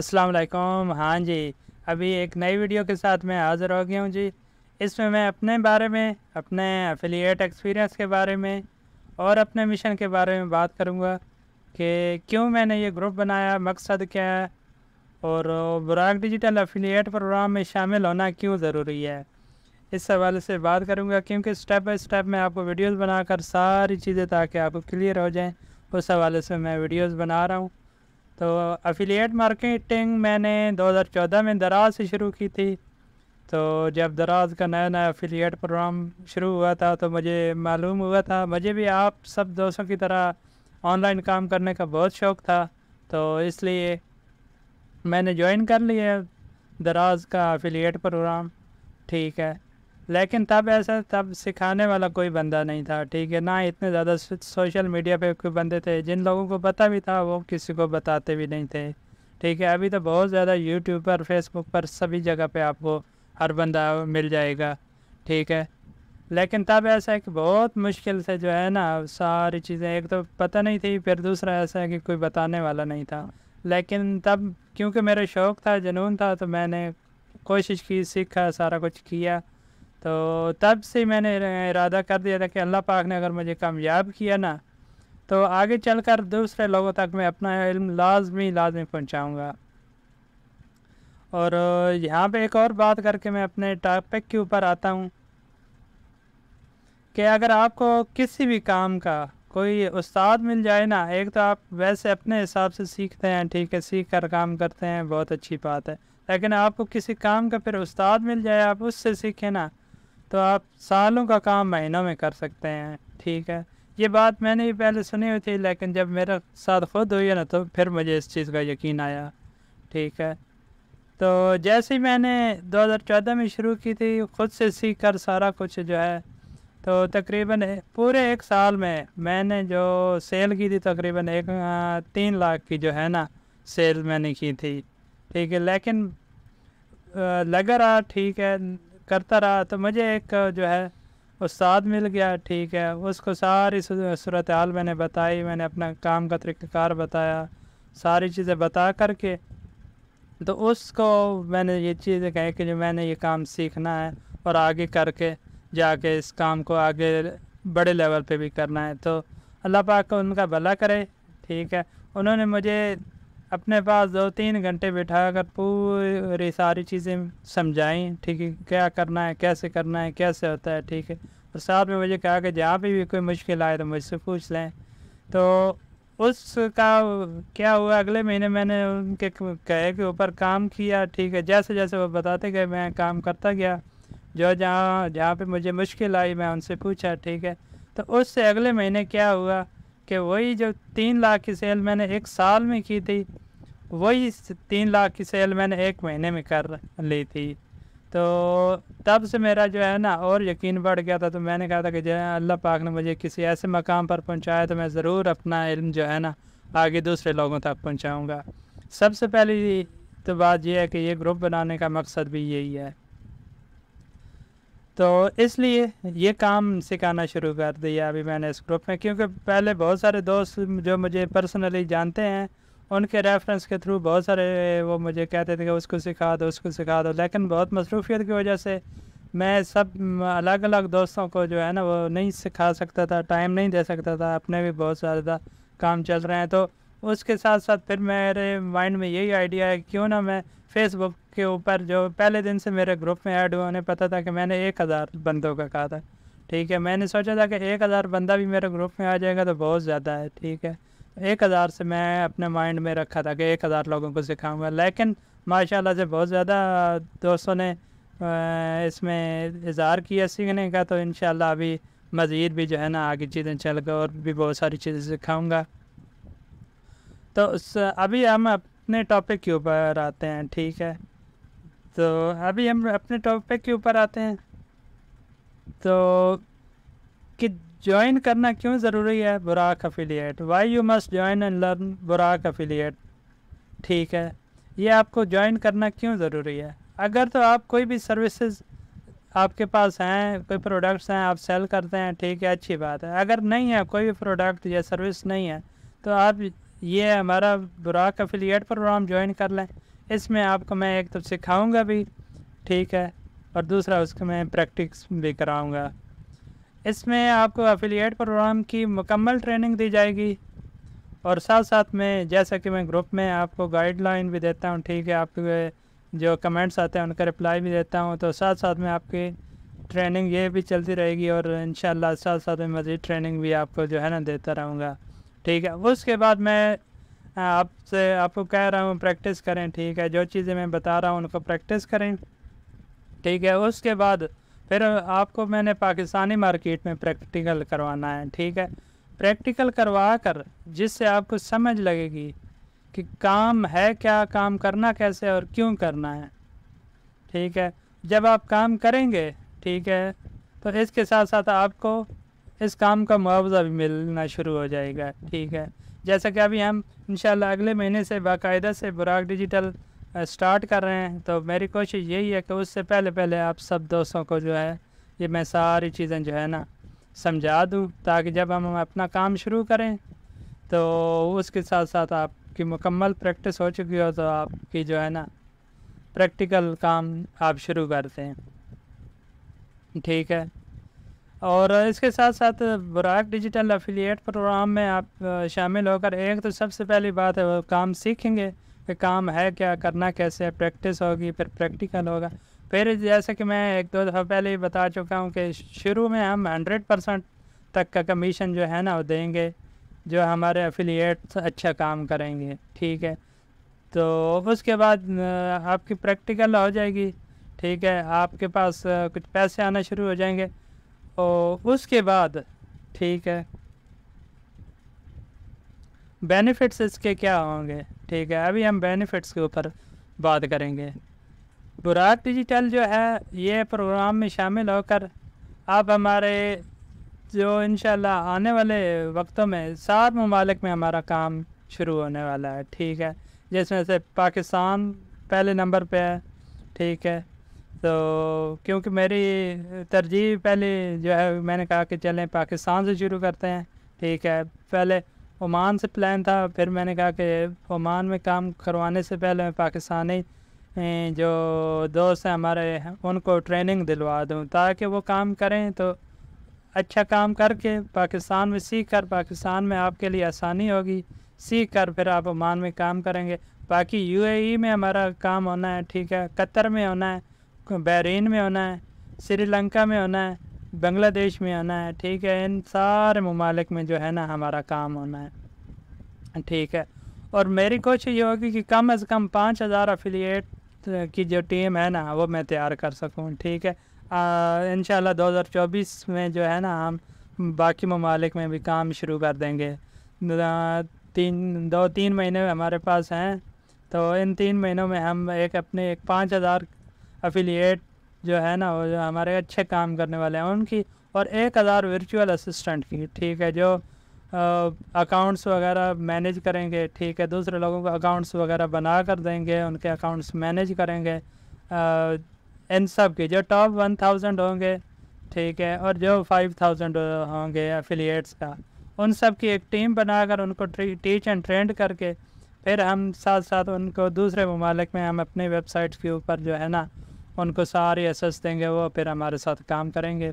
अस्सलाम वालेकुम हाँ जी अभी एक नई वीडियो के साथ मैं हाज़िर हो गया हूँ जी इसमें मैं अपने बारे में अपने एफिलिएट एक्सपीरियंस के बारे में और अपने मिशन के बारे में बात करूँगा कि क्यों मैंने ये ग्रुप बनाया मकसद क्या है और बुराक डिजिटल एफिलिएट प्रोग्राम में शामिल होना क्यों ज़रूरी है इस हवाले से बात करूँगा क्योंकि स्टेप बाई स्टेप मैं आपको वीडियोज़ बनाकर सारी चीज़ें ताकि आपको क्लियर हो जाएँ उस हवाले से मैं वीडियोज़ बना रहा हूँ तो अफिलिएट मार्केटिंग मैंने 2014 में दराज से शुरू की थी तो जब दराज का नया नया अफिलिएट प्रोग्राम शुरू हुआ था तो मुझे मालूम हुआ था मुझे भी आप सब दोस्तों की तरह ऑनलाइन काम करने का बहुत शौक़ था तो इसलिए मैंने ज्वाइन कर लिया दराज का अफिलिएट प्रोग्राम ठीक है लेकिन तब ऐसा तब सिखाने वाला कोई बंदा नहीं था ठीक है ना इतने ज़्यादा सोशल मीडिया पे कोई बंदे थे जिन लोगों को पता भी था वो किसी को बताते भी नहीं थे ठीक है अभी तो बहुत ज़्यादा यूट्यूब पर फेसबुक पर सभी जगह पे आपको हर बंदा मिल जाएगा ठीक है लेकिन तब ऐसा है कि बहुत मुश्किल से जो है ना सारी चीज़ें एक तो पता नहीं थी फिर दूसरा ऐसा है कि कोई बताने वाला नहीं था लेकिन तब क्योंकि मेरा शौक़ था जुनून था तो मैंने कोशिश की सीखा सारा कुछ किया तो तब से मैंने इरादा कर दिया था कि अल्लाह पाक ने अगर मुझे कामयाब किया ना तो आगे चल कर दूसरे लोगों तक मैं अपना इल्म लाजमी लाजमी पहुँचाऊँगा और यहाँ पे एक और बात करके मैं अपने टॉपिक के ऊपर आता हूँ कि अगर आपको किसी भी काम का कोई उस्ताद मिल जाए ना एक तो आप वैसे अपने हिसाब से सीखते हैं ठीक है सीख कर काम करते हैं बहुत अच्छी बात है लेकिन आपको किसी काम का फिर उस्ताद मिल जाए आप उससे सीखें ना तो आप सालों का काम महीनों में कर सकते हैं ठीक है ये बात मैंने भी पहले सुनी हुई थी लेकिन जब मेरे साथ खुद हुई है ना तो फिर मुझे इस चीज़ का यकीन आया ठीक है तो जैसे ही मैंने 2014 में शुरू की थी ख़ुद से सीख कर सारा कुछ जो है तो तकरीबन पूरे एक साल में मैंने जो सेल की थी तकरीबन एक तीन लाख की जो है ना सेल मैंने की थी ठीक है लेकिन लग रहा ठीक है करता रहा तो मुझे एक जो है उस्ताद मिल गया ठीक है उसको सारी सूरत हाल मैंने बताई मैंने अपना काम का तरीक़ाकार बताया सारी चीज़ें बता करके तो उसको मैंने ये चीज़ें कही कि जो मैंने ये काम सीखना है और आगे करके जाके इस काम को आगे बड़े लेवल पे भी करना है तो अल्लाह पाक उनका भला करे ठीक है उन्होंने मुझे अपने पास दो तीन घंटे बैठा कर पूरी सारी चीज़ें समझाएं ठीक है क्या करना है कैसे करना है कैसे होता है ठीक है और साथ में मुझे कहा कि जहाँ पे भी कोई मुश्किल आए तो मुझसे पूछ लें तो उसका क्या हुआ अगले महीने मैंने उनके कहे के ऊपर काम किया ठीक है जैसे जैसे वो बताते गए मैं काम करता गया जो जहाँ जहाँ पे मुझे मुश्किल आई मैं उनसे पूछा ठीक है तो उससे अगले महीने क्या हुआ कि वही जो तीन लाख की सेल मैंने एक साल में की थी वही तीन लाख की सेल मैंने एक महीने में कर ली थी तो तब से मेरा जो है ना और यकीन बढ़ गया था तो मैंने कहा था कि जो है अल्लाह पाक ने मुझे किसी ऐसे मकाम पर पहुंचाया तो मैं ज़रूर अपना इल्म जो है ना आगे दूसरे लोगों तक पहुंचाऊंगा सबसे पहली तो बात यह है कि ये ग्रुप बनाने का मकसद भी यही है तो इसलिए ये काम सिखाना शुरू कर दिया अभी मैंने इस ग्रुप में क्योंकि पहले बहुत सारे दोस्त जो मुझे पर्सनली जानते हैं उनके रेफरेंस के थ्रू बहुत सारे वो मुझे कहते थे कि उसको सिखा दो उसको सिखा दो लेकिन बहुत मसरूफियत की वजह से मैं सब अलग अलग दोस्तों को जो है ना वो नहीं सिखा सकता था टाइम नहीं दे सकता था अपने भी बहुत ज़्यादा काम चल रहे हैं तो उसके साथ साथ फिर मेरे माइंड में यही आइडिया है क्यों ना मैं फेसबुक के ऊपर जो पहले दिन से मेरे ग्रुप में ऐड हुआ उन्हें पता था कि मैंने एक हज़ार बंदों का कहा था ठीक है मैंने सोचा था कि एक हज़ार बंदा भी मेरे ग्रुप में आ जाएगा तो बहुत ज़्यादा है ठीक है एक हज़ार से मैं अपने माइंड में रखा था कि एक हज़ार लोगों को सिखाऊंगा लेकिन माशाल्लाह से बहुत ज़्यादा दोस्तों ने इसमें इजहार किया सीखने का तो इन अभी मज़ीद भी जो है ना आगे चीज़ें चल गए और भी बहुत सारी चीज़ें सिखाऊँगा तो उस अभी हम अपने टॉपिक के ऊपर आते हैं ठीक है तो अभी हम अपने टॉपिक के ऊपर आते हैं तो कि ज्वाइन करना क्यों ज़रूरी है Burak affiliate why you must join and learn Burak affiliate ठीक है ये आपको ज्वाइन करना क्यों ज़रूरी है अगर तो आप कोई भी सर्विसेज आपके पास हैं कोई प्रोडक्ट्स हैं आप सेल करते हैं ठीक है अच्छी बात है अगर नहीं है कोई भी प्रोडक्ट या सर्विस नहीं है तो आप ये हमारा बुराक अफिलिएट प्रोग्राम ज्वाइन कर लें इसमें आपको मैं एक तो सिखाऊँगा भी ठीक है और दूसरा उसको मैं प्रैक्टिस भी कराऊँगा इसमें आपको अफिलियट प्रोग्राम की मुकम्मल ट्रेनिंग दी जाएगी और साथ साथ में जैसा कि मैं ग्रुप में आपको गाइडलाइन भी देता हूँ ठीक है आपके जो कमेंट्स आते हैं उनका रिप्लाई भी देता हूँ तो साथ साथ में आपकी ट्रेनिंग ये भी चलती रहेगी और इन साथ साथ में मज़ीद ट्रेनिंग भी आपको जो है ना देता रहूँगा ठीक है उसके बाद मैं आपसे आपको कह रहा हूँ प्रैक्टिस करें ठीक है जो चीज़ें मैं बता रहा हूँ उनको प्रैक्टिस करें ठीक है उसके बाद फिर आपको मैंने पाकिस्तानी मार्केट में प्रैक्टिकल करवाना है ठीक है प्रैक्टिकल करवा कर जिससे आपको समझ लगेगी कि काम है क्या काम करना कैसे और क्यों करना है ठीक है जब आप काम करेंगे ठीक है तो इसके साथ साथ आपको इस काम का मुआवजा भी मिलना शुरू हो जाएगा ठीक है जैसा कि अभी हम इन अगले महीने से बाकायदा से बुराक डिजिटल स्टार्ट कर रहे हैं तो मेरी कोशिश यही है कि उससे पहले पहले आप सब दोस्तों को जो है ये मैं सारी चीज़ें जो है ना समझा दूँ ताकि जब हम अपना काम शुरू करें तो उसके साथ साथ आपकी मुकम्मल प्रैक्टिस हो चुकी हो तो आपकी जो है ना प्रैक्टिकल काम आप शुरू करते हैं ठीक है और इसके साथ साथ बुराक डिजिटल अफिलिएट प्रोग्राम में आप शामिल होकर एक तो सबसे पहली बात है वो काम सीखेंगे फिर काम है क्या करना कैसे प्रैक्टिस होगी फिर प्रैक्टिकल होगा फिर जैसे कि मैं एक दो दफ़ा पहले ही बता चुका हूँ कि शुरू में हम हंड्रेड परसेंट तक का कमीशन जो है ना वो देंगे जो हमारे अफिलिएट्स अच्छा काम करेंगे ठीक है तो उसके बाद आपकी प्रैक्टिकल हो जाएगी ठीक है आपके पास कुछ पैसे आना शुरू हो जाएंगे और उसके बाद ठीक है बेनिफिट्स इसके क्या होंगे ठीक है अभी हम बेनिफिट्स के ऊपर बात करेंगे बुरात डिजिटल जो है ये प्रोग्राम में शामिल होकर आप हमारे जो इन आने वाले वक्तों में सात ममालिक में हमारा काम शुरू होने वाला है ठीक है जिसमें से पाकिस्तान पहले नंबर पे है ठीक है तो क्योंकि मेरी तरजीह पहले जो है मैंने कहा कि चलें पाकिस्तान से शुरू करते हैं ठीक है पहले ओमान से प्लान था फिर मैंने कहा कि ओमान में काम करवाने से पहले मैं पाकिस्तानी जो दोस्त हैं हमारे उनको ट्रेनिंग दिलवा दूँ ताकि वो काम करें तो अच्छा काम करके पाकिस्तान में सीख कर पाकिस्तान में आपके लिए आसानी होगी सीख कर फिर आप ओमान में काम करेंगे बाकी यूएई e में हमारा काम होना है ठीक है कतर में होना है बहरीन में होना है श्रीलंका में होना है बांग्लादेश में आना है ठीक है इन सारे ममालिक में जो है ना हमारा काम होना है ठीक है और मेरी कोशिश ये होगी कि कम अज़ कम पाँच हज़ार अफिलियट की जो टीम है ना वो मैं तैयार कर सकूँ ठीक है इन दो हज़ार चौबीस में जो है ना हम बाकी ममालिक में भी काम शुरू कर देंगे तीन दो तीन महीने हमारे पास हैं तो इन तीन महीनों में हम एक अपने एक पाँच हज़ार अफिलिएट जो है ना वो जो हमारे अच्छे काम करने वाले हैं उनकी और एक हज़ार वर्चुअल असिस्टेंट की ठीक है जो अकाउंट्स वगैरह मैनेज करेंगे ठीक है दूसरे लोगों को अकाउंट्स वगैरह बना कर देंगे उनके अकाउंट्स मैनेज करेंगे आ, इन सब की जो टॉप वन थाउजेंड होंगे ठीक है और जो फाइव थाउजेंड होंगे एफिलिएट्स का उन सब की एक टीम बनाकर उनको टीच एंड ट्रेंड करके फिर हम साथ साथ उनको दूसरे ममालिक में हम अपने वेबसाइट्स के ऊपर जो है ना उनको सारे एसेस देंगे वो फिर हमारे साथ काम करेंगे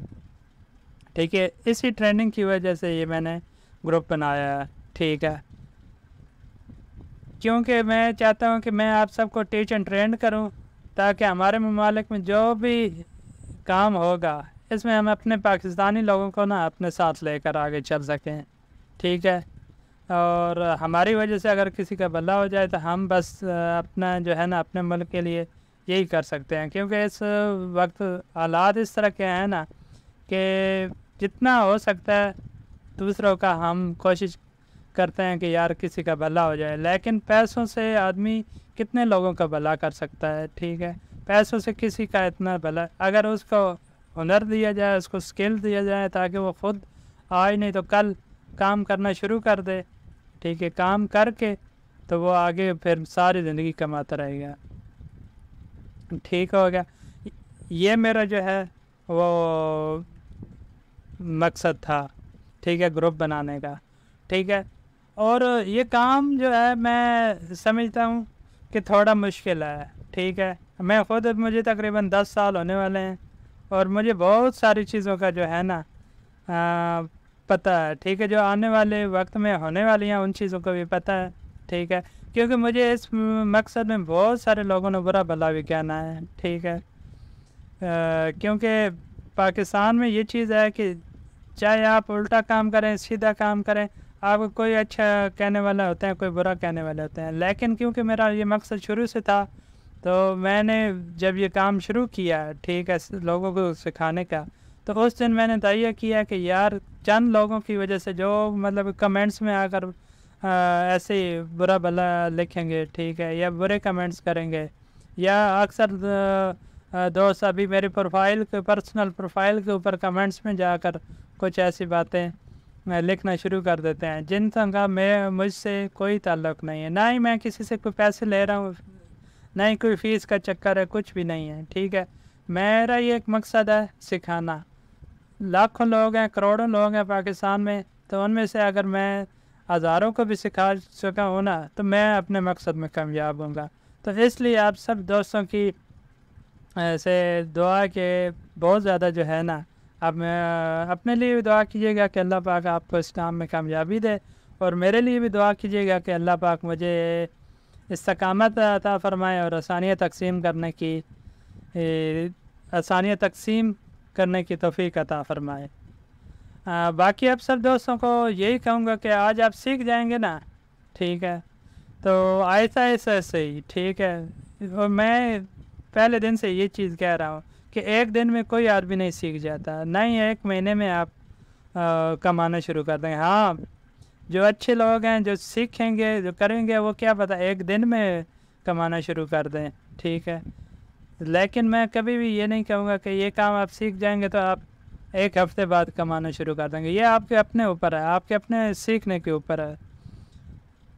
ठीक है इसी ट्रेनिंग की वजह से ये मैंने ग्रुप बनाया है ठीक है क्योंकि मैं चाहता हूँ कि मैं आप सबको टीच एंड ट्रेंड करूँ ताकि हमारे ममालिक में जो भी काम होगा इसमें हम अपने पाकिस्तानी लोगों को ना अपने साथ लेकर आगे चल सकें ठीक है और हमारी वजह से अगर किसी का भला हो जाए तो हम बस अपना जो है ना अपने मुल्क के लिए यही कर सकते हैं क्योंकि इस वक्त हालात इस तरह के हैं ना कि जितना हो सकता है दूसरों का हम कोशिश करते हैं कि यार किसी का भला हो जाए लेकिन पैसों से आदमी कितने लोगों का भला कर सकता है ठीक है पैसों से किसी का इतना भला अगर उसको हुनर दिया जाए उसको स्किल दिया जाए ताकि वो खुद आज नहीं तो कल काम करना शुरू कर दे ठीक है काम करके तो वो आगे फिर सारी ज़िंदगी कमाता रहेगा ठीक हो गया ये मेरा जो है वो मकसद था ठीक है ग्रुप बनाने का ठीक है और ये काम जो है मैं समझता हूँ कि थोड़ा मुश्किल है ठीक है मैं ख़ुद मुझे तकरीबन दस साल होने वाले हैं और मुझे बहुत सारी चीज़ों का जो है ना आ, पता है ठीक है जो आने वाले वक्त में होने वाली हैं उन चीज़ों का भी पता है ठीक है क्योंकि मुझे इस मकसद में बहुत सारे लोगों ने बुरा भला भी कहना है ठीक है क्योंकि पाकिस्तान में ये चीज़ है कि चाहे आप उल्टा काम करें सीधा काम करें आपको कोई अच्छा कहने वाला होता है कोई बुरा कहने वाले होते हैं लेकिन क्योंकि मेरा ये मकसद शुरू से था तो मैंने जब ये काम शुरू किया ठीक है लोगों को सिखाने का तो उस दिन मैंने तय किया कि यार चंद लोगों की वजह से जो मतलब कमेंट्स में आकर हाँ, ऐसे ही बुरा भला लिखेंगे ठीक है या बुरे कमेंट्स करेंगे या अक्सर दोस्त अभी मेरी प्रोफाइल के पर्सनल प्रोफाइल के ऊपर कमेंट्स में जाकर कुछ ऐसी बातें लिखना शुरू कर देते हैं जिनका का मैं मुझसे कोई ताल्लुक़ नहीं है ना ही मैं किसी से कोई पैसे ले रहा हूँ ना ही कोई फ़ीस का चक्कर है कुछ भी नहीं है ठीक है मेरा ये एक मकसद है सिखाना लाखों लोग हैं करोड़ों लोग हैं पाकिस्तान में तो उनमें से अगर मैं हज़ारों को भी सिखा चुका हूँ ना तो मैं अपने मकसद में कामयाब हूँगा तो इसलिए आप सब दोस्तों की से दुआ के बहुत ज़्यादा जो है ना आप अपने लिए भी दुआ कीजिएगा कि अल्लाह पाक आपको इस काम में कामयाबी दे और मेरे लिए भी दुआ कीजिएगा कि अल्लाह पाक मुझे इसकामत अता फ़रमाए और आसानियाँ तकसीम करने की आसानियाँ तकसीम करने की तोफ़ी अता फ़रमाए आ, हाँ, बाकी आप सब दोस्तों को यही कहूँगा कि आज आप सीख जाएंगे ना ठीक है तो ऐसा ऐसा ऐसे ही ठीक है और मैं पहले दिन से ये चीज़ कह रहा हूँ कि एक दिन में कोई आदमी नहीं सीख जाता नहीं एक महीने में आप आ, कमाना शुरू कर देंगे हाँ जो अच्छे लोग हैं जो सीखेंगे जो करेंगे वो क्या पता एक दिन में कमाना शुरू कर दें ठीक है लेकिन मैं कभी भी ये नहीं कहूँगा कि ये काम आप सीख जाएंगे तो आप एक हफ्ते बाद कमाना शुरू कर देंगे ये आपके अपने ऊपर है आपके अपने सीखने के ऊपर है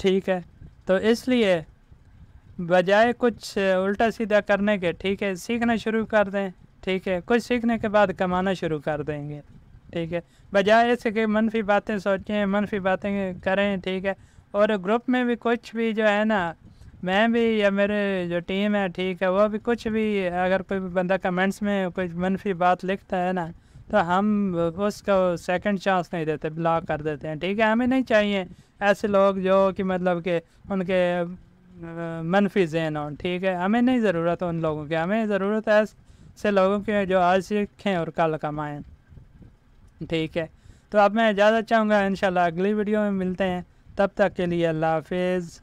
ठीक है तो इसलिए बजाय कुछ उल्टा सीधा करने के ठीक है सीखना शुरू कर दें ठीक है कुछ सीखने के बाद कमाना शुरू कर देंगे ठीक है बजाय ऐसे कि मनफी बातें सोचें मनफी बातें करें ठीक है और ग्रुप में भी कुछ भी जो है ना मैं भी या मेरे जो टीम है ठीक है वो भी कुछ भी अगर कोई बंदा कमेंट्स में कुछ मनफी बात लिखता है ना तो हम उसको सेकंड चांस नहीं देते ब्लॉक कर देते हैं ठीक है हमें नहीं चाहिए ऐसे लोग जो कि मतलब के उनके मनफी जैन हों ठीक है हमें नहीं ज़रूरत उन लोगों की हमें ज़रूरत है ऐसे लोगों की जो आज सीखें और कल कमाएँ ठीक है तो अब मैं इजाज़त चाहूँगा इन अगली वीडियो में मिलते हैं तब तक के लिए अल्लाह हाफिज़